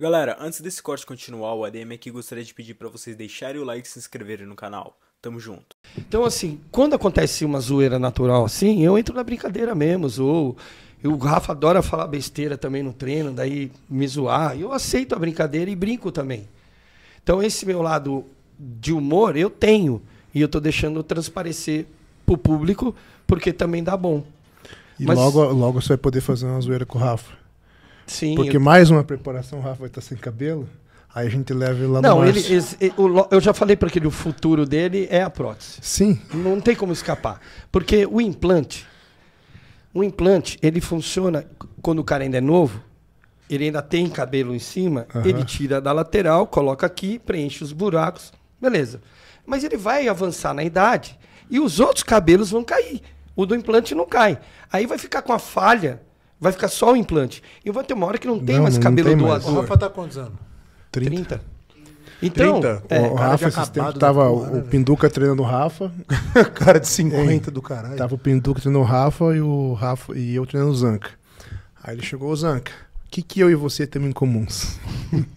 Galera, antes desse corte continuar, o ADM aqui gostaria de pedir para vocês deixarem o like e se inscreverem no canal. Tamo junto. Então, assim, quando acontece uma zoeira natural assim, eu entro na brincadeira mesmo, ou o Rafa adora falar besteira também no treino, daí me zoar. Eu aceito a brincadeira e brinco também. Então, esse meu lado de humor eu tenho. E eu tô deixando transparecer pro público, porque também dá bom. E Mas... logo, logo você vai poder fazer uma zoeira com o Rafa. Sim. Porque eu... mais uma preparação, o Rafa vai estar sem cabelo. Aí a gente leva ele lá não, no ele, esse, o, eu já falei para que o futuro dele é a prótese. Sim. Não tem como escapar. Porque o implante, o implante, ele funciona quando o cara ainda é novo, ele ainda tem cabelo em cima, ele tira da lateral, coloca aqui, preenche os buracos, beleza. Mas ele vai avançar na idade e os outros cabelos vão cair. O do implante não cai. Aí vai ficar com a falha Vai ficar só o implante. E vai ter uma hora que não tem não, mais não cabelo tem mais. O Rafa tá quantos anos? 30. 30. Então, 30. É, o Rafa, esses tava porra, o né, Pinduca velho. treinando o Rafa. cara de 50 é, do caralho. Tava o Pinduca treinando o Rafa e, o Rafa e eu treinando o Zanca. Aí ele chegou o Zanca que, que eu e você temos em comuns?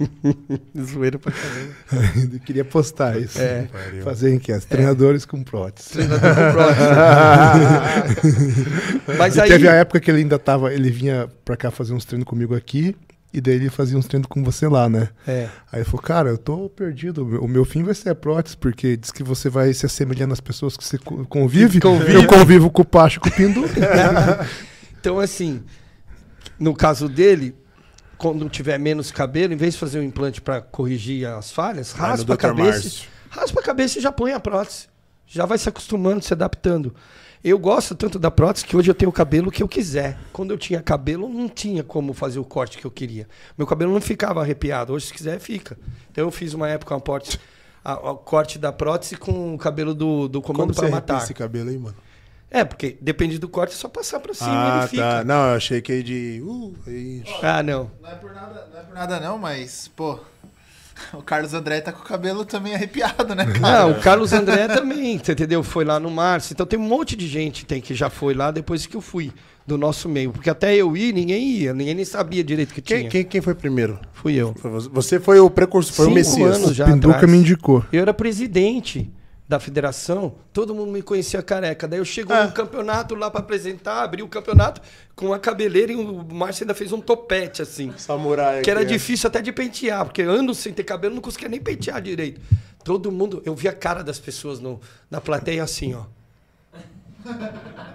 Zoeira pra caramba. Eu queria postar isso. É. Pariu. Fazer enquete. Treinadores é. com prótese. Treinador com prótese. Mas aí... Teve a época que ele ainda tava. Ele vinha pra cá fazer uns treinos comigo aqui. E daí ele fazia uns treinos com você lá, né? É. Aí ele falou, cara, eu tô perdido. O meu fim vai ser a prótese, porque diz que você vai se assemelhando às pessoas que você convive. convive. Eu convivo com o Pacho e com o Pindu. então, assim, no caso dele, quando tiver menos cabelo, em vez de fazer um implante para corrigir as falhas, raspa a cabeça. Márcio. Raspa a cabeça e já põe a prótese. Já vai se acostumando, se adaptando. Eu gosto tanto da prótese que hoje eu tenho o cabelo que eu quiser. Quando eu tinha cabelo, não tinha como fazer o corte que eu queria. Meu cabelo não ficava arrepiado. Hoje, se quiser, fica. Então, eu fiz uma época uma prótese, a, a corte da prótese com o cabelo do, do comando para matar. esse cabelo, aí, mano? É, porque depende do corte, é só passar pra cima ah, ele tá. fica. Tá. Não, eu achei que é de. Uh, é oh, ah, não. Não é, por nada, não é por nada, não, mas, pô. O Carlos André tá com o cabelo também arrepiado, né, cara? Não, o Carlos André também, você entendeu? Foi lá no Março. Então tem um monte de gente tem que já foi lá depois que eu fui do nosso meio. Porque até eu ir, ninguém ia, ninguém nem sabia direito que quem, tinha. Quem, quem foi primeiro? Fui eu. Você foi o precursor, foi Cinco o Messias. Anos já o Pinduca atrás. me indicou. Eu era presidente da federação, todo mundo me conhecia careca. Daí eu chegou é. no campeonato lá para apresentar, abri o campeonato com a cabeleira e o Márcio ainda fez um topete assim. Samurai. Que era é. difícil até de pentear, porque anos sem ter cabelo não conseguia nem pentear direito. Todo mundo, eu via a cara das pessoas no, na plateia assim, ó.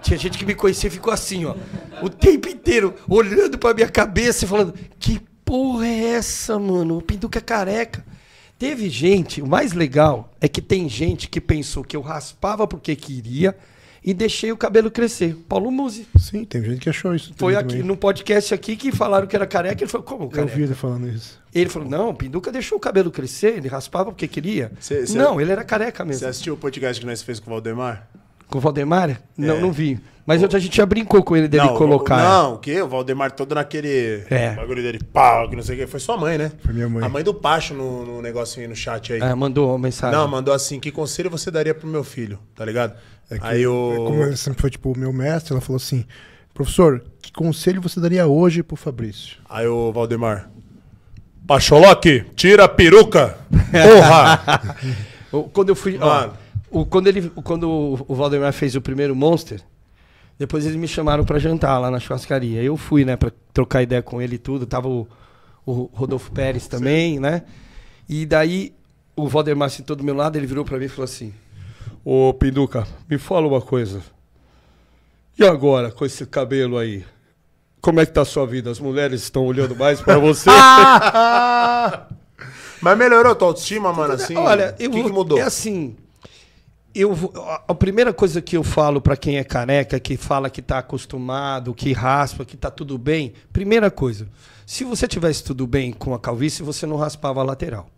Tinha gente que me conhecia e ficou assim, ó. O tempo inteiro, olhando pra minha cabeça e falando: Que porra é essa, mano? O Pinduca é careca. Teve gente, o mais legal é que tem gente que pensou que eu raspava porque queria e deixei o cabelo crescer. Paulo Musi. Sim, tem gente que achou isso. Foi aqui no podcast aqui que falaram que era careca. Ele falou, como careca? Eu vi ele falando isso. Ele falou, não, Pinduca deixou o cabelo crescer, ele raspava porque queria. Cê, cê não, ele era careca mesmo. Você assistiu o podcast que nós fez com o Valdemar? Com o Valdemar? Não, é. não vi. Mas a gente já brincou com ele dele não, colocar. Não, o quê? O Valdemar todo naquele é. bagulho dele, pau, que não sei o quê. Foi sua mãe, né? Foi minha mãe. A mãe do Pacho no, no negocinho aí no chat aí. É, mandou uma mensagem. Não, mandou assim: que conselho você daria pro meu filho, tá ligado? É que, aí eu. É como sempre foi, tipo, o meu mestre, ela falou assim: professor, que conselho você daria hoje pro Fabrício? Aí o Valdemar. Pacholoque, tira a peruca! Porra! Quando eu fui. Mano. Ó, o, quando ele, quando o, Valdemar fez o primeiro Monster, depois eles me chamaram para jantar lá na churrascaria. Eu fui, né, para trocar ideia com ele e tudo. Tava o, o Rodolfo Pérez também, Sim. né? E daí o Valdemar sentou do meu lado, ele virou para mim e falou assim: Ô Pinduca, me fala uma coisa. E agora com esse cabelo aí? Como é que tá a sua vida? As mulheres estão olhando mais para você? Mas melhorou a tua autoestima, mano, assim? Olha, eu que, que mudou? É assim, eu a primeira coisa que eu falo para quem é careca, que fala que está acostumado, que raspa, que está tudo bem, primeira coisa, se você tivesse tudo bem com a calvície, você não raspava a lateral.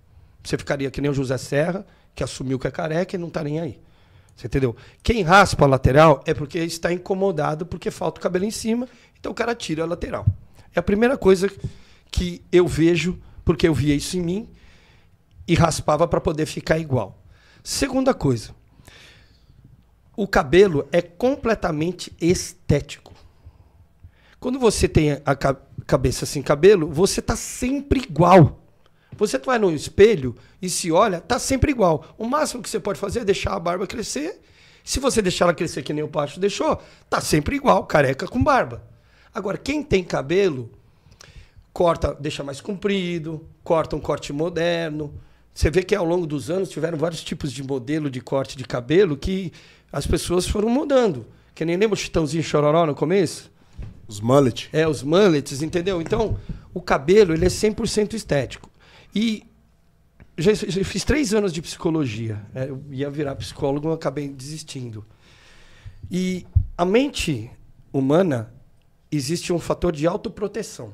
Você ficaria que nem o José Serra, que assumiu que é careca e não está nem aí. Você entendeu? Quem raspa a lateral é porque está incomodado porque falta o cabelo em cima, então o cara tira a lateral. É a primeira coisa que eu vejo, porque eu via isso em mim e raspava para poder ficar igual. Segunda coisa, o cabelo é completamente estético. Quando você tem a cabeça sem cabelo, você está sempre igual. Você vai no espelho e se olha, está sempre igual. O máximo que você pode fazer é deixar a barba crescer. Se você deixar ela crescer que nem o Pacho deixou, está sempre igual, careca com barba. Agora, quem tem cabelo, corta, deixa mais comprido, corta um corte moderno, você vê que ao longo dos anos tiveram vários tipos de modelo de corte de cabelo que as pessoas foram mudando. Que nem lembra o Chitãozinho Chororó no começo? Os mullets. É, os mullets, entendeu? Então, o cabelo ele é 100% estético. E já, já, fiz três anos de psicologia. Né? Eu ia virar psicólogo, acabei desistindo. E a mente humana existe um fator de autoproteção.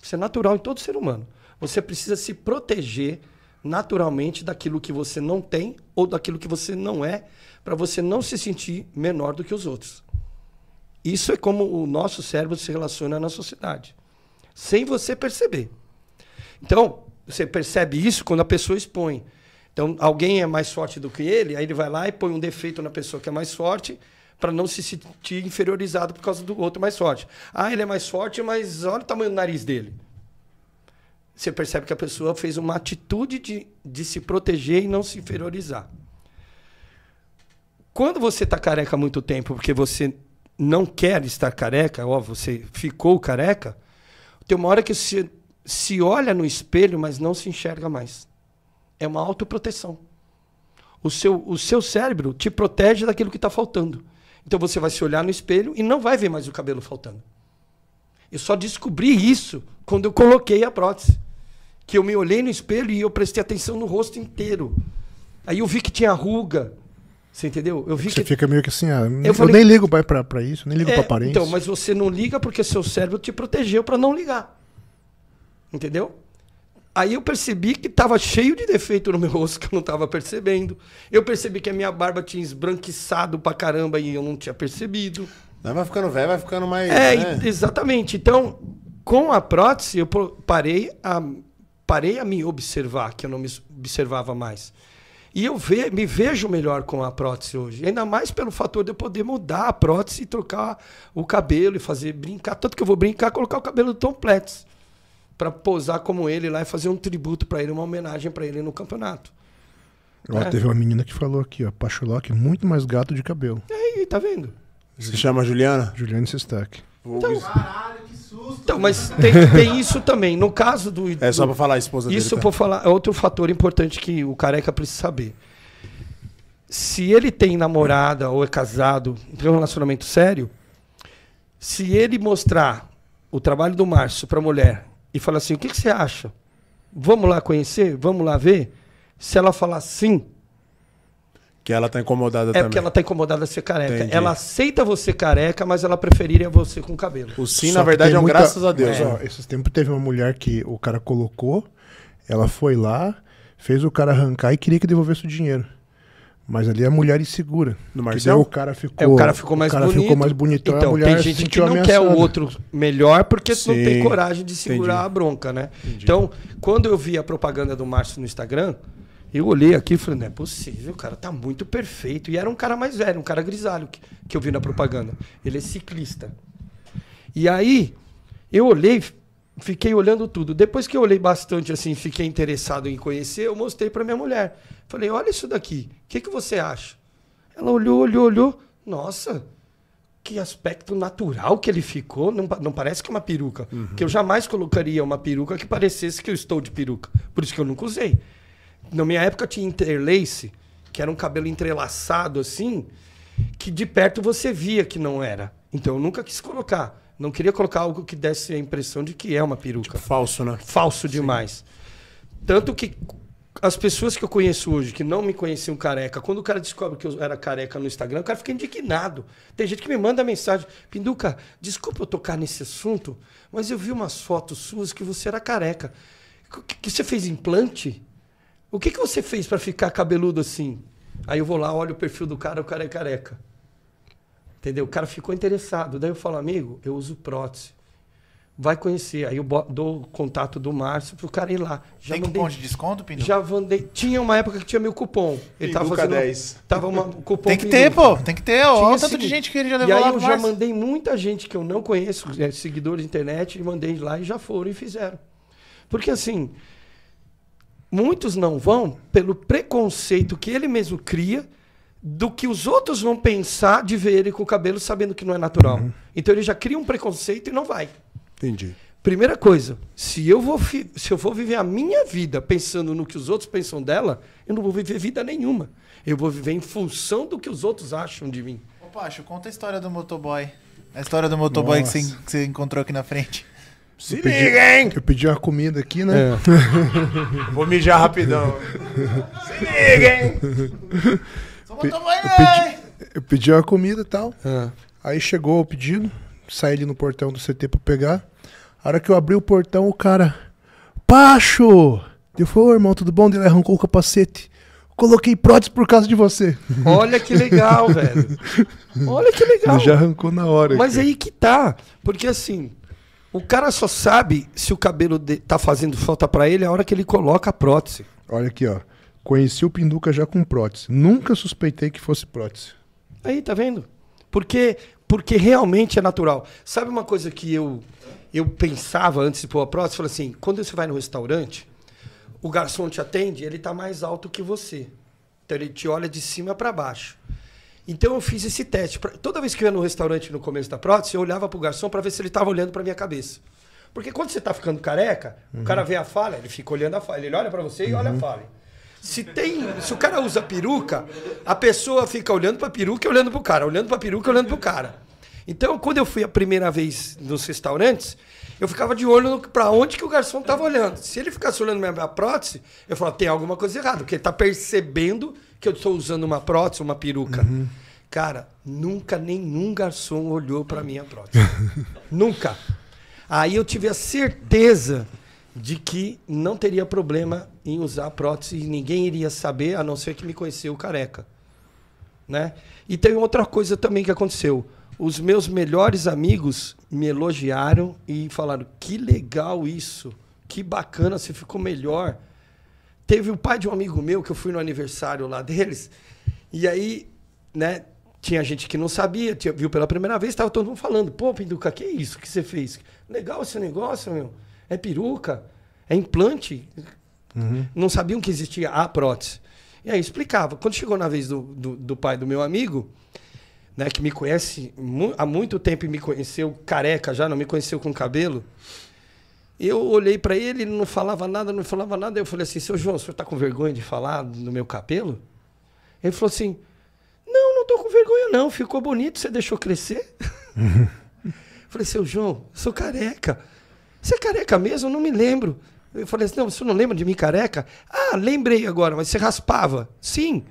Isso é natural em todo ser humano. Você precisa se proteger naturalmente daquilo que você não tem ou daquilo que você não é, para você não se sentir menor do que os outros. Isso é como o nosso cérebro se relaciona na sociedade, sem você perceber. Então, você percebe isso quando a pessoa expõe. Então, alguém é mais forte do que ele, aí ele vai lá e põe um defeito na pessoa que é mais forte, para não se sentir inferiorizado por causa do outro mais forte. Ah, ele é mais forte, mas olha o tamanho do nariz dele você percebe que a pessoa fez uma atitude de, de se proteger e não se inferiorizar. Quando você está careca há muito tempo, porque você não quer estar careca, ó, você ficou careca, tem uma hora que você se olha no espelho, mas não se enxerga mais. É uma autoproteção. O seu, o seu cérebro te protege daquilo que está faltando. Então você vai se olhar no espelho e não vai ver mais o cabelo faltando. Eu só descobri isso quando eu coloquei a prótese que eu me olhei no espelho e eu prestei atenção no rosto inteiro. Aí eu vi que tinha ruga. Você entendeu? Eu vi que, Você fica meio que assim, ah, eu, eu falei... nem ligo pra, isso, nem ligo é, pra aparência. Então, mas você não liga porque seu cérebro te protegeu para não ligar. Entendeu? Aí eu percebi que estava cheio de defeito no meu rosto que eu não estava percebendo. Eu percebi que a minha barba tinha esbranquiçado pra caramba e eu não tinha percebido. Não, vai ficando velho, vai ficando mais. É, né? exatamente. Então, com a prótese, eu parei a parei a me observar, que eu não me observava mais. E eu ve me vejo melhor com a prótese hoje. Ainda mais pelo fator de eu poder mudar a prótese e trocar o cabelo e fazer brincar. Tanto que eu vou brincar colocar o cabelo do Tom Platz para posar como ele lá e fazer um tributo para ele, uma homenagem para ele no campeonato. Ó, é. Teve uma menina que falou aqui, ó, pachulock muito mais gato de cabelo. E aí, tá vendo? Se chama Juliana? Juliana Sestac. Então, Caralho. Então, mas tem, tem isso também. No caso do. É só para falar a esposa Isso para tá? falar. É outro fator importante que o careca precisa saber. Se ele tem namorada ou é casado, tem um relacionamento sério, se ele mostrar o trabalho do Márcio para a mulher e falar assim: o que, que você acha? Vamos lá conhecer? Vamos lá ver? Se ela falar sim, que ela tá incomodada é também. É porque ela tá incomodada a ser careca. Entendi. Ela aceita você careca, mas ela preferiria você com cabelo. O sim, Só na verdade, é um muita... graças a Deus. É. Ó, esses tempos teve uma mulher que o cara colocou, ela foi lá, fez o cara arrancar e queria que devolvesse o dinheiro. Mas ali a mulher insegura. No Marcel? o cara ficou, é, o cara ficou mais o cara bonito. Ficou mais bonitão, então, tem gente que não ameaçada. quer o outro melhor porque Sim. não tem coragem de segurar Entendi. a bronca, né? Entendi. Então, quando eu vi a propaganda do Márcio no Instagram, eu olhei aqui e falei, não é possível, o cara tá muito perfeito. E era um cara mais velho, um cara grisalho, que, que eu vi na propaganda. Ele é ciclista. E aí, eu olhei, fiquei olhando tudo. Depois que eu olhei bastante, assim, fiquei interessado em conhecer, eu mostrei para minha mulher. Falei, olha isso daqui, o que, que você acha? Ela olhou, olhou, olhou. Nossa, que aspecto natural que ele ficou. Não, não parece que é uma peruca. Uhum. Que eu jamais colocaria uma peruca que parecesse que eu estou de peruca. Por isso que eu nunca usei na minha época tinha interlace, que era um cabelo entrelaçado assim, que de perto você via que não era. Então eu nunca quis colocar. Não queria colocar algo que desse a impressão de que é uma peruca. Tipo, falso, né? Falso demais. Tanto que as pessoas que eu conheço hoje, que não me conheciam careca, quando o cara descobre que eu era careca no Instagram, o cara fica indignado. Tem gente que me manda mensagem: Pinduca, desculpa eu tocar nesse assunto, mas eu vi umas fotos suas que você era careca. Que, que você fez implante? O que, que você fez para ficar cabeludo assim? Aí eu vou lá, olho o perfil do cara, o cara é careca. Entendeu? O cara ficou interessado. Daí eu falo, amigo, eu uso prótese. Vai conhecer. Aí eu dou o contato do Márcio pro cara ir lá. Já Tem mandei, cupom de desconto, Pindu? Já mandei. Tinha uma época que tinha meu cupom. Ele Pinduca tava fazendo. 10. Tava uma, um cupom Tem que ter, pô. Tem que ter. Olha o tanto de gente que ele já levou e aí lá. Eu já mandei muita gente que eu não conheço, é, seguidores de internet, e mandei lá e já foram e fizeram. Porque assim, Muitos não vão pelo preconceito que ele mesmo cria do que os outros vão pensar de ver ele com o cabelo sabendo que não é natural. Uhum. Então ele já cria um preconceito e não vai. Entendi. Primeira coisa, se eu vou se eu vou viver a minha vida pensando no que os outros pensam dela, eu não vou viver vida nenhuma. Eu vou viver em função do que os outros acham de mim. Ô, Pacho, conta a história do motoboy. A história do motoboy que você, que você encontrou aqui na frente. Se eu liga, pedi, hein? Eu pedi uma comida aqui, né? É. Vou mijar rapidão. Se liga, hein? Só eu, pedi, eu pedi uma comida e tal. É. Aí chegou o pedido, saí ali no portão do CT pra pegar. A hora que eu abri o portão, o cara. Pacho! Eu falei, ô irmão, tudo bom? Ele arrancou o capacete. Coloquei prótese por causa de você. Olha que legal, velho. Olha que legal. Ele já arrancou na hora. Mas aí que tá. Porque assim, o cara só sabe se o cabelo de, tá fazendo falta para ele a hora que ele coloca a prótese. Olha aqui, ó. Conheci o Pinduca já com prótese. Nunca suspeitei que fosse prótese. Aí, tá vendo? Porque porque realmente é natural. Sabe uma coisa que eu eu pensava antes de pôr a prótese? Falei assim, quando você vai no restaurante, o garçom te atende, ele tá mais alto que você. Então ele te olha de cima para baixo. Então eu fiz esse teste. toda vez que eu ia no restaurante no começo da prótese, eu olhava pro garçom para ver se ele estava olhando para minha cabeça. Porque quando você tá ficando careca, uhum. o cara vê a falha, ele fica olhando a falha, ele olha para você e olha a uhum. falha. Se tem, se o cara usa peruca, a pessoa fica olhando para peruca e olhando pro cara, olhando para peruca e olhando pro cara. Então, quando eu fui a primeira vez nos restaurantes, eu ficava de olho para onde que o garçom estava olhando. Se ele ficasse olhando minha, minha prótese, eu falava, tem alguma coisa errada, porque ele está percebendo que eu estou usando uma prótese, uma peruca. Uhum. Cara, nunca nenhum garçom olhou para minha prótese. nunca. Aí eu tive a certeza de que não teria problema em usar a prótese e ninguém iria saber, a não ser que me conheceu careca. Né? E tem outra coisa também que aconteceu. Os meus melhores amigos me elogiaram e falaram: que legal isso, que bacana, você ficou melhor. Teve o pai de um amigo meu que eu fui no aniversário lá deles, e aí, né, tinha gente que não sabia, tinha, viu pela primeira vez, estava todo mundo falando: pô, Pinduca, que é isso que você fez? Legal esse negócio, meu. É peruca, é implante. Uhum. Não sabiam que existia a prótese. E aí explicava. Quando chegou na vez do, do, do pai do meu amigo, né, que me conhece mu há muito tempo e me conheceu careca já, não me conheceu com cabelo. Eu olhei para ele, ele não falava nada, não falava nada. Eu falei assim: seu João, o senhor está com vergonha de falar no meu cabelo? Ele falou assim: não, não estou com vergonha, não. Ficou bonito, você deixou crescer. eu falei: seu João, sou careca. Você é careca mesmo? Eu não me lembro. Eu falei assim: não, você não lembra de mim careca? Ah, lembrei agora, mas você raspava. Sim.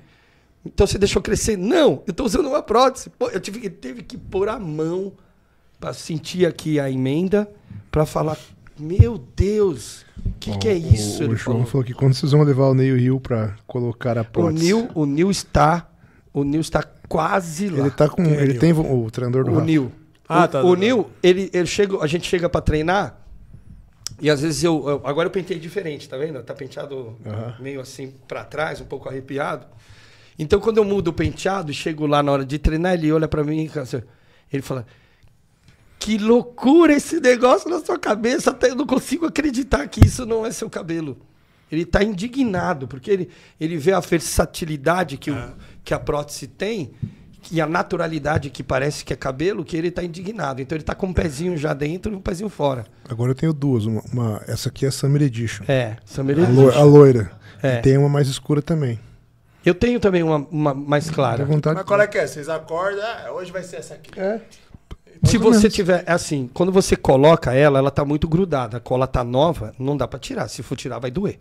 Então você deixou crescer? Não, eu estou usando uma prótese. Pô, eu tive, que teve que pôr a mão para sentir aqui a emenda, para falar, meu Deus, o que, que, é isso? O, o João falou. falou. que quando vocês vão levar o Neil Hill para colocar a prótese? O Neil, o Neil está, o Neil está quase lá. Ele está com, ele é tem o, o treinador do O Rafa. Neil. Ah, tá, tá. O tá. Neil, ele, ele chega, a gente chega para treinar e às vezes eu, eu, agora eu pentei diferente, tá vendo? Tá penteado uhum. meio assim para trás, um pouco arrepiado. Então, quando eu mudo o penteado, chego lá na hora de treinar, ele olha para mim assim, ele fala: Que loucura esse negócio na sua cabeça, eu não consigo acreditar que isso não é seu cabelo. Ele está indignado, porque ele, ele vê a versatilidade que, o, é. que a prótese tem e a naturalidade que parece que é cabelo, que ele está indignado. Então ele está com um pezinho já dentro e um pezinho fora. Agora eu tenho duas. Uma, uma essa aqui é a Summer Edition. É, Summer Edition. A, lo, a loira. É. E tem uma mais escura também. Eu tenho também uma, uma mais clara. Mas qual é que é? Vocês acordam, ah, hoje vai ser essa aqui. É. Se você tiver, é assim, quando você coloca ela, ela tá muito grudada. A cola tá nova, não dá para tirar. Se for tirar, vai doer.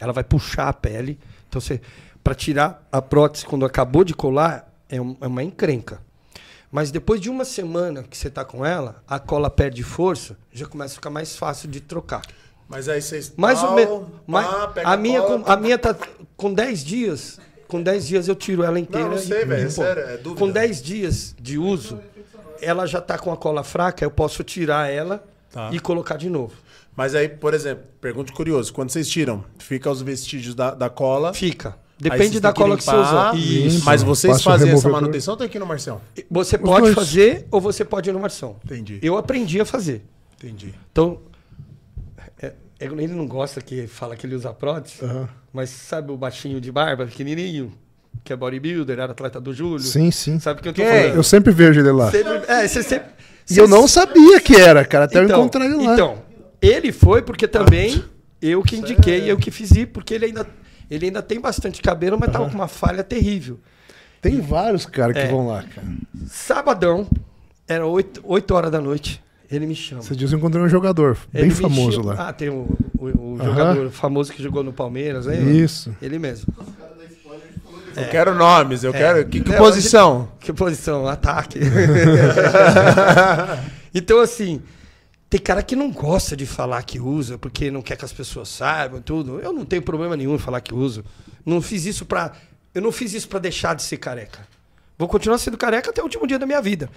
Ela vai puxar a pele. Então você, para tirar a prótese quando acabou de colar, é, um, é uma encrenca. Mas depois de uma semana que você tá com ela, a cola perde força, já começa a ficar mais fácil de trocar. Mas aí vocês. Mais ou menos. A, a, minha, a minha tá com 10 dias com 10 dias eu tiro ela inteira. Não, não sei, velho. É sério, é Com 10 dias de uso, ela já tá com a cola fraca, eu posso tirar ela tá. e colocar de novo. Mas aí, por exemplo, pergunta curioso: quando vocês tiram, fica os vestígios da, da cola? Fica. Depende da cola que, que você usar. Isso. Mas vocês fazem essa manutenção ou tem que ir no Marcião? Você pode fazer ou você pode ir no Marcião. Entendi. Eu aprendi a fazer. Entendi. Então, é, é, ele não gosta que fala que ele usa prótese, uhum. mas sabe o baixinho de barba, pequenininho? Que é bodybuilder, era atleta do Júlio. Sim, sim. Sabe o que eu tô é, falando? Eu sempre vejo ele lá. Sempre, é, você sempre... E eu não sabia que era, cara, até então, eu encontrar ele lá. Então, ele foi porque também eu que indiquei, eu que fiz ir, porque ele ainda, ele ainda tem bastante cabelo, mas uhum. Tá tava com uma falha terrível. Tem vários, caras que é, vão lá, cara. Sabadão, era 8 horas da noite. Ele me chama. Você diz eu encontrei um jogador bem famoso chama... lá. Ah, tem o, o, o jogador famoso que jogou no Palmeiras, né? Isso. Ele mesmo. Eu é. quero nomes, eu é. quero. Que, que é, posição? Hoje... Que posição? Ataque. então, assim, tem cara que não gosta de falar que usa, porque não quer que as pessoas saibam tudo. Eu não tenho problema nenhum em falar que uso. Não fiz isso pra. Eu não fiz isso para deixar de ser careca. Vou continuar sendo careca até o último dia da minha vida.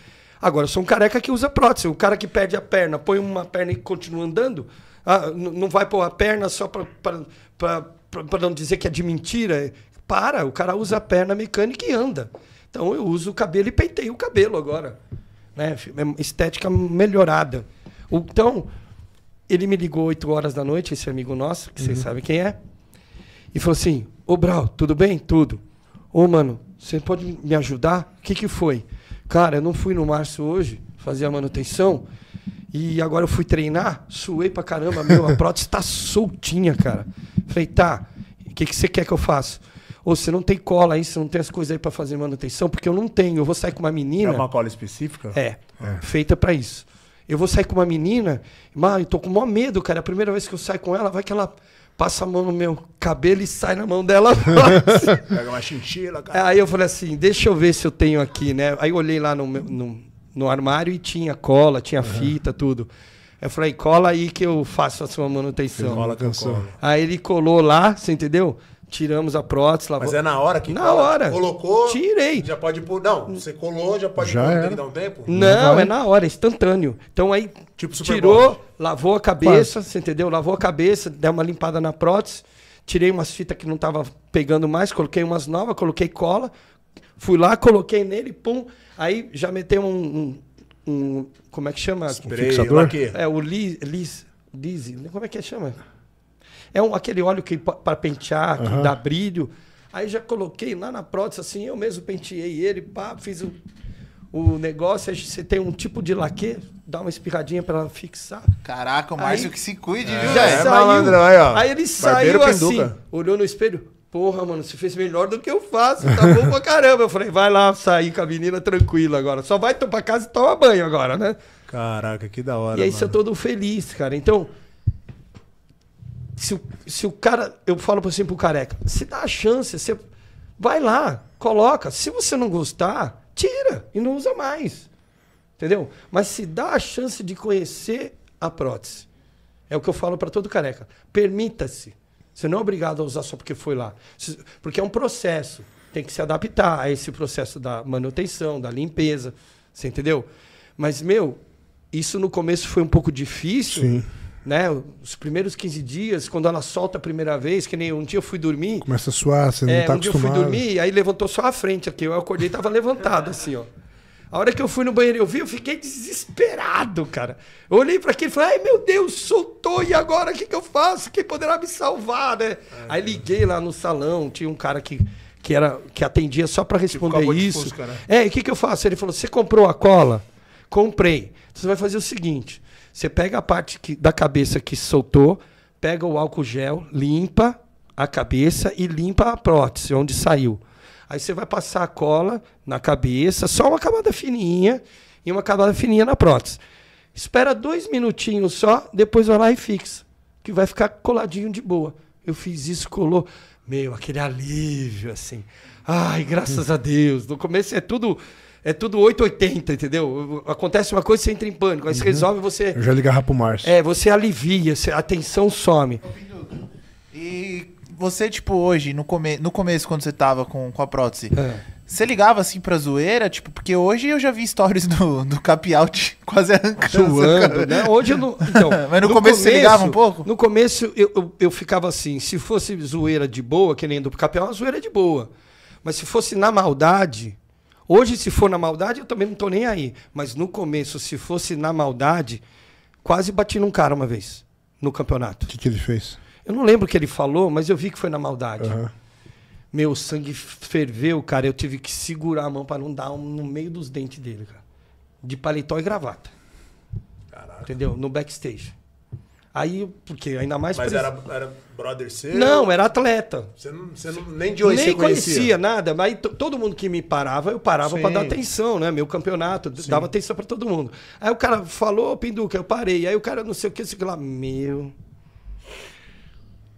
Agora, eu sou um careca que usa prótese. O cara que perde a perna, põe uma perna e continua andando, ah, não vai pôr a perna só para não dizer que é de mentira. Para, o cara usa a perna mecânica e anda. Então eu uso o cabelo e peitei o cabelo agora. Né? É estética melhorada. Então, ele me ligou 8 horas da noite, esse amigo nosso, que uhum. vocês sabem quem é, e falou assim: Ô Brau, tudo bem? Tudo. Ô, mano, você pode me ajudar? O que, que foi? Cara, eu não fui no março hoje fazer a manutenção. E agora eu fui treinar, suei pra caramba, meu, a prótese tá soltinha, cara. Falei, tá, o que, que você quer que eu faça? Ou você não tem cola aí, você não tem as coisas aí pra fazer manutenção, porque eu não tenho. Eu vou sair com uma menina. É uma cola específica? É, é. feita para isso. Eu vou sair com uma menina, mas eu tô com maior medo, cara. É a primeira vez que eu saio com ela, vai que ela passa a mão no meu cabelo e sai na mão dela. Pega uma chinchila, cara. Aí eu falei assim, deixa eu ver se eu tenho aqui, né? Aí eu olhei lá no, meu, no, no, armário e tinha cola, tinha uhum. fita, tudo. Eu falei, cola aí que eu faço a sua manutenção. Cola, canção. Aí ele colou lá, você entendeu? Tiramos a prótese, lavou. Mas é na hora que Na fala, hora. Colocou. Tirei. Já pode pôr. Não, você colou, já pode já pôr, tem que dar um tempo? Não, não é na hora, é instantâneo. Então aí tipo tirou, lavou a cabeça, Quase. você entendeu? Lavou a cabeça, deu uma limpada na prótese, tirei umas fitas que não tava pegando mais, coloquei umas novas, coloquei cola, fui lá, coloquei nele, pum. Aí já meteu um, um, um. como é que chama? Spray, um fixador? É, o Liz. Liz. Liz. Como é que chama? É um, aquele óleo que para pentear, que uhum. dá brilho. Aí já coloquei lá na prótese, assim, eu mesmo penteei ele, pá, fiz o, o negócio. Aí você tem um tipo de laque, dá uma espirradinha para ela fixar. Caraca, o Márcio aí, que se cuide, é, viu? Já é, saiu. Malandrão, aí, ó. aí ele Barbeiro saiu assim, olhou no espelho. Porra, mano, você fez melhor do que eu faço, tá bom pra caramba. Eu falei, vai lá sair com a menina tranquila agora. Só vai pra casa e toma banho agora, né? Caraca, que da hora. E aí mano. você é todo feliz, cara. Então, se o, se o cara. Eu falo assim pro careca, se dá a chance, você vai lá, coloca. Se você não gostar, tira e não usa mais. Entendeu? Mas se dá a chance de conhecer a prótese. É o que eu falo para todo careca. Permita-se. Você não é obrigado a usar só porque foi lá. Porque é um processo. Tem que se adaptar a esse processo da manutenção, da limpeza. Você entendeu? Mas, meu, isso no começo foi um pouco difícil. Sim né? Os primeiros 15 dias, quando ela solta a primeira vez, que nem um dia eu fui dormir. Começa a suar, você não é, tá um acostumado. Um dia eu fui dormir, aí levantou só a frente aqui. Eu acordei tava levantado, assim, ó. A hora que eu fui no banheiro eu vi, eu fiquei desesperado, cara. Eu olhei para aquele e falei, ai meu Deus, soltou, e agora o que, que eu faço? Quem poderá me salvar, né? Ai, é, aí é. liguei lá no salão, tinha um cara que, que, era, que atendia só para responder isso. Né? É, e o que, que eu faço? Ele falou, você comprou a cola? Comprei. Então, você vai fazer o seguinte, você pega a parte que, da cabeça que soltou, pega o álcool gel, limpa a cabeça e limpa a prótese onde saiu. Aí você vai passar a cola na cabeça, só uma camada fininha e uma camada fininha na prótese. Espera dois minutinhos só, depois vai lá e fixa, que vai ficar coladinho de boa. Eu fiz isso, colou. Meu, aquele alívio, assim. Ai, graças a Deus. No começo é tudo é tudo 880, entendeu? Acontece uma coisa, você entra em pânico. Aí uhum. você resolve, você. Eu já ligava pro Márcio. É, você alivia, a tensão some. E você, tipo, hoje, no, come no começo, quando você tava com, com a prótese. É. Você ligava assim pra zoeira, tipo, porque hoje eu já vi stories do, do Capial quase arrancando. Zoando, né? Hoje eu não. Então, Mas no, no começo, começo, você ligava um pouco? No começo eu, eu, eu, ficava assim, se fosse zoeira de boa, que nem do Capial, é uma zoeira de boa. Mas se fosse na maldade, Hoje, se for na maldade, eu também não estou nem aí. Mas no começo, se fosse na maldade, quase bati num cara uma vez no campeonato. O que, que, ele fez? Eu não lembro o que ele falou, mas eu vi que foi na maldade. Uhum. Meu sangue ferveu, cara. Eu tive que segurar a mão para não dar um no meio dos dentes dele, cara. De paletó e gravata. Caraca. Entendeu? No backstage. Aí, porque ainda mais. Mas pres... era, era brother seu? Não, era atleta. Você, não, você não, nem de hoje nem você conhecia? conhecia nada, mas todo mundo que me parava, eu parava para dar atenção, né? Meu campeonato, Sim. dava atenção para todo mundo. Aí o cara falou, Pinduca, eu parei. Aí o cara não sei o que, eu lá, meu.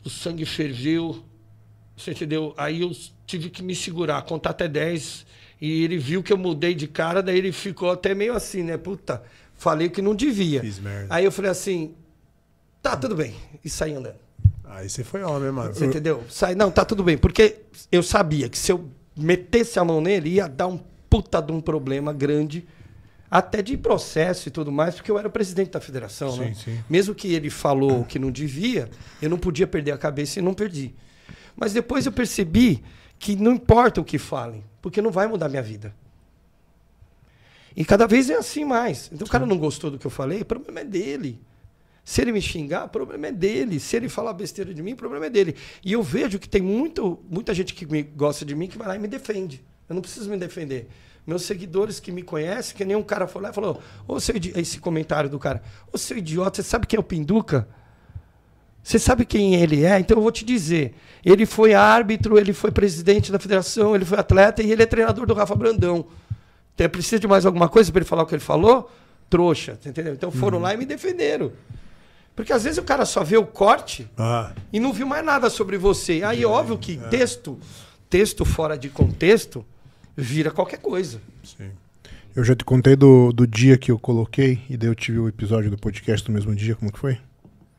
O sangue ferviu, você entendeu? Aí eu tive que me segurar, contar até 10. E ele viu que eu mudei de cara, daí ele ficou até meio assim, né? Puta, falei que não devia. Aí eu falei assim, Tá, tudo bem. E saí andando. Aí você foi homem, mano. Você entendeu? Sai, não, tá tudo bem. Porque eu sabia que se eu metesse a mão nele, ia dar um puta de um problema grande, até de processo e tudo mais, porque eu era o presidente da federação, sim, né? Sim. Mesmo que ele falou que não devia, eu não podia perder a cabeça e não perdi. Mas depois eu percebi que não importa o que falem, porque não vai mudar minha vida. E cada vez é assim mais. Então o cara não gostou do que eu falei, o problema é dele. Se ele me xingar, o problema é dele. Se ele falar besteira de mim, o problema é dele. E eu vejo que tem muito, muita gente que me, gosta de mim que vai lá e me defende. Eu não preciso me defender. Meus seguidores que me conhecem, que nenhum cara foi lá e falou: Ô seu esse comentário do cara, ô seu idiota, você sabe quem é o Pinduca? Você sabe quem ele é? Então eu vou te dizer. Ele foi árbitro, ele foi presidente da federação, ele foi atleta e ele é treinador do Rafa Brandão. Então, é precisa de mais alguma coisa para ele falar o que ele falou? Trouxa, entendeu? Então foram uhum. lá e me defenderam. Porque às vezes o cara só vê o corte ah. e não viu mais nada sobre você. Aí, é, óbvio que é. texto, texto fora de contexto, vira qualquer coisa. Sim. Eu já te contei do, do dia que eu coloquei e daí eu tive o episódio do podcast no mesmo dia, como que foi?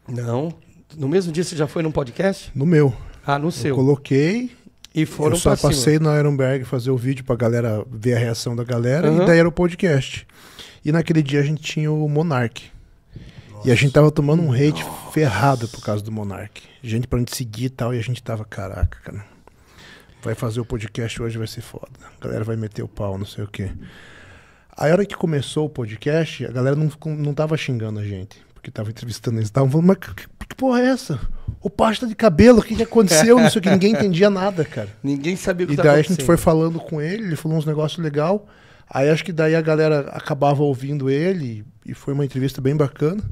Não. No mesmo dia você já foi num podcast? No meu. Ah, no eu seu. Coloquei e foram Eu só passei cima. na Ironberg fazer o vídeo pra galera ver a reação da galera uhum. e daí era o podcast. E naquele dia a gente tinha o Monark. E a gente tava tomando um hate Nossa. ferrado por causa do Monark. Gente pra gente seguir e tal, e a gente tava, caraca, cara. Vai fazer o podcast hoje, vai ser foda. A galera vai meter o pau, não sei o quê. A hora que começou o podcast, a galera não, não tava xingando a gente, porque tava entrevistando eles. Estavam falando, mas que, que porra é essa? O pasta de cabelo, o que, que aconteceu? Isso que ninguém entendia nada, cara. Ninguém sabia o que E daí a gente foi falando com ele, ele falou uns negócios legais. Aí acho que daí a galera acabava ouvindo ele, e foi uma entrevista bem bacana.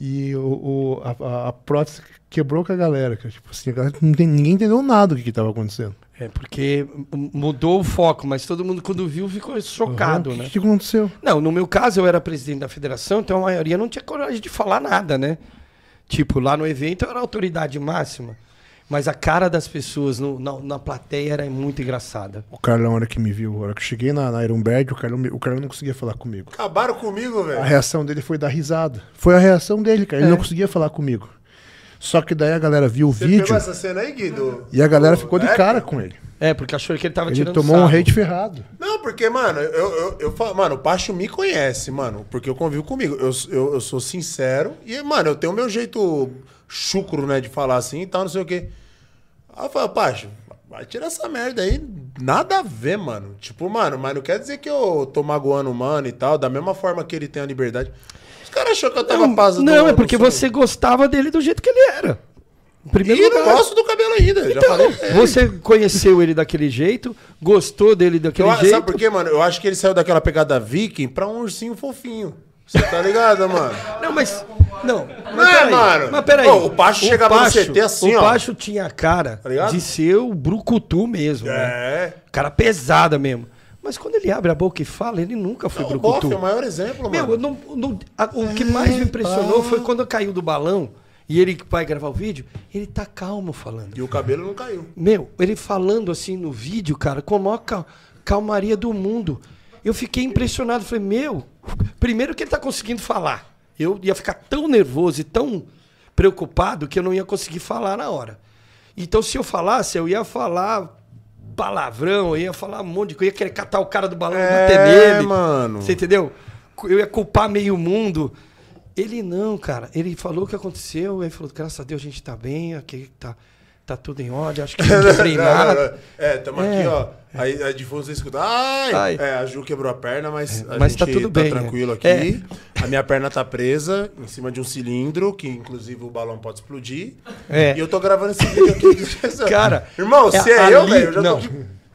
E o, o a, a, prótese quebrou com a galera, que Tipo assim, galera, ninguém entendeu nada do que estava acontecendo. É, porque mudou o foco, mas todo mundo, quando viu, ficou chocado, uhum. né? O que, que aconteceu? Não, no meu caso, eu era presidente da federação, então a maioria não tinha coragem de falar nada, né? Tipo, lá no evento eu era autoridade máxima. Mas a cara das pessoas no, na, na, plateia era muito engraçada. O Carlão, a hora que me viu, a hora que eu cheguei na, na Ironberg, o Carlão, o Carlão não conseguia falar comigo. Acabaram comigo, velho. A reação dele foi dar risada. Foi a reação dele, cara. Ele é. não conseguia falar comigo. Só que daí a galera viu o Você vídeo. Pegou essa cena aí, Guido? E a galera ficou de cara com ele. É, porque achou que ele tava ele tirando tomou sarro. um hate ferrado. Não, porque, mano, eu, eu, eu falo, mano, o Pacho me conhece, mano, porque eu convivo comigo. Eu, eu, eu sou sincero e, mano, eu tenho o meu jeito chucro, né? De falar assim e tal, não sei o quê. Aí eu falei, Pacho, vai tirar essa merda aí. Nada a ver, mano. Tipo, mano, mas não quer dizer que eu tô magoando o mano e tal, da mesma forma que ele tem a liberdade. Os caras achou que eu tava não, paz Não, do, é porque você gostava dele do jeito que ele era. primeiro e lugar. gosto do cabelo ainda, então, já falei. Você conheceu ele daquele jeito, gostou dele daquele eu, jeito. Sabe por quê, mano? Eu acho que ele saiu daquela pegada viking pra um ursinho fofinho. Você tá ligado, mano? Não, mas. Não, não, não é, mano. Mas peraí. Pô, o Pacho o chegava Pacho, no CT assim, o ó. O Pacho tinha a cara tá de ser o brucutu mesmo. Né? É. Né? Cara pesada mesmo. Mas quando ele abre a boca e fala, ele nunca foi não, brucutu. O Boff é o maior exemplo, Meu, mano. Não, não, a, o que mais me impressionou foi quando caiu do balão e ele vai gravar o vídeo, ele tá calmo falando. E o cabelo não caiu. Meu, ele falando assim no vídeo, cara, com a maior cal calmaria do mundo. Eu fiquei impressionado. Falei, meu, primeiro que ele está conseguindo falar. Eu ia ficar tão nervoso e tão preocupado que eu não ia conseguir falar na hora. Então, se eu falasse, eu ia falar palavrão, eu ia falar um monte de coisa, eu ia querer catar o cara do balão é, bater nele. mano. Você entendeu? Eu ia culpar meio mundo. Ele não, cara. Ele falou o que aconteceu, aí falou, graças a Deus a gente tá bem, aqui tá tá tudo em ordem, acho que não quebrei É, tamo é. aqui, ó. Aí, aí de fundo você escuta, ai, ai. É, a Ju quebrou a perna, mas é, a mas gente tá, tudo tá bem, né? tranquilo é. aqui. A minha perna tá presa em cima de um cilindro, que inclusive o balão pode explodir. É. E eu tô gravando esse vídeo aqui. Cara, irmão, se é ali, eu, velho, eu já não. tô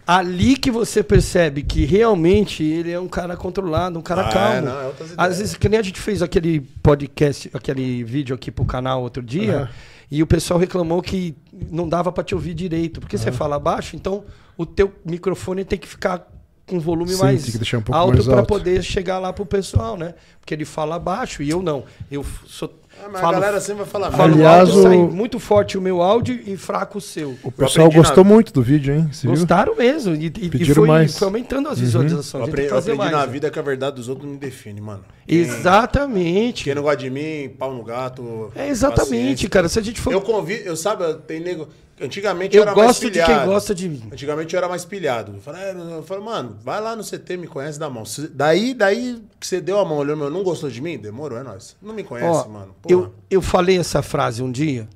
ali que você percebe que realmente ele é um cara controlado, um cara ah, calmo. É, não, é Às vezes, que nem a gente fez aquele podcast, aquele vídeo aqui pro canal outro dia. Uhum. E o pessoal reclamou que não dava para te ouvir direito, porque ah. você fala baixo, então o teu microfone tem que ficar com volume Sim, mais um alto para poder chegar lá pro pessoal, né? Porque ele fala baixo e eu não. Eu sou é, mas falo, a galera sempre vai falar Aliás, o... muito forte o meu áudio e fraco o seu. O pessoal gostou muito do vídeo, hein? Você Gostaram viu? mesmo. E, e, Pediram e foi, mais. foi aumentando as uhum. visualizações. Uhum. Eu, eu aprendi mais, na né? vida que a verdade dos outros não define, mano. Quem... Exatamente. Quem não gosta de mim, pau no gato. É exatamente, cara. Se a gente for. Eu convido, eu sabe, tem nego. Antigamente eu era gosto mais pilhado. de quem gosta de mim. Antigamente eu era mais pilhado. Eu falei, ah, eu falei, mano, vai lá no CT, me conhece da mão. Daí, daí que você deu a mão, olhou não gostou de mim? Demorou, é nóis. Não me conhece, Ó, mano. Eu, eu falei essa frase um dia.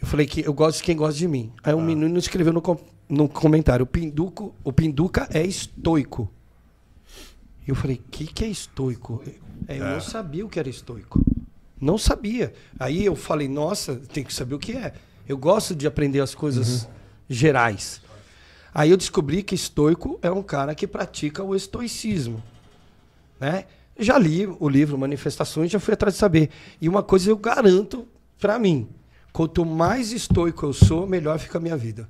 Eu falei que eu gosto de quem gosta de mim. Aí um ah. menino escreveu no, no comentário: o, pinduco, o Pinduca é estoico. Eu falei: o que, que é estoico? É, eu é. não sabia o que era estoico. Não sabia. Aí eu falei: nossa, tem que saber o que é. Eu gosto de aprender as coisas uhum. gerais. Aí eu descobri que estoico é um cara que pratica o estoicismo, né? Já li o livro Manifestações, já fui atrás de saber. E uma coisa eu garanto para mim, quanto mais estoico eu sou, melhor fica a minha vida.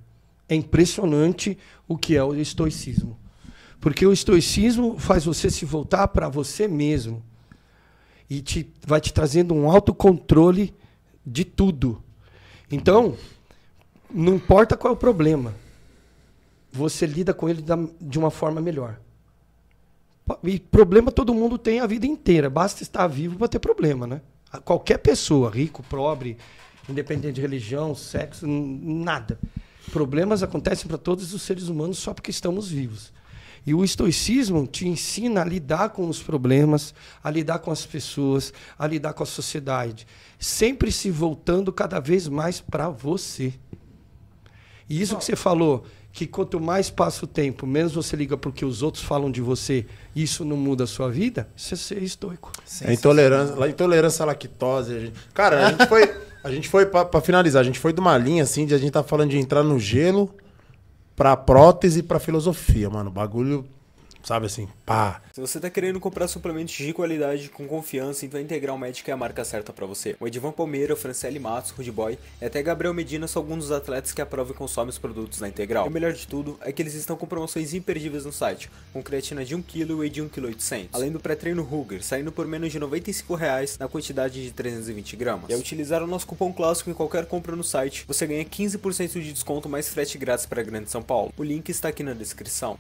É impressionante o que é o estoicismo. Porque o estoicismo faz você se voltar para você mesmo e te, vai te trazendo um autocontrole de tudo. Então, não importa qual é o problema, você lida com ele da, de uma forma melhor. E problema todo mundo tem a vida inteira, basta estar vivo para ter problema, né? Qualquer pessoa, rico, pobre, independente de religião, sexo, nada. Problemas acontecem para todos os seres humanos só porque estamos vivos. E o estoicismo te ensina a lidar com os problemas, a lidar com as pessoas, a lidar com a sociedade, sempre se voltando cada vez mais para você. E isso que você falou, que quanto mais passa o tempo, menos você liga porque que os outros falam de você, isso não muda a sua vida, você é ser estoico. É intolerância, a intolerância à lactose. Gente... Cara, a gente foi, foi para finalizar, a gente foi de uma linha assim de a gente tá falando de entrar no gelo pra prótese e pra filosofia, mano. O bagulho sabe assim, pá. Se você tá querendo comprar suplementos de qualidade com confiança, então a Integral Médica é a marca certa para você. O Edvan Palmeira, Franciele Matos, Rude Boy e até Gabriel Medina são alguns dos atletas que aprovam e consomem os produtos da Integral. E o melhor de tudo é que eles estão com promoções imperdíveis no site, com creatina de 1kg e whey de 1,8kg, além do pré-treino Ruger, saindo por menos de R$ 95,00 na quantidade de 320 gramas. E ao utilizar o nosso cupom clássico em qualquer compra no site, você ganha 15% de desconto mais frete grátis para Grande São Paulo. O link está aqui na descrição.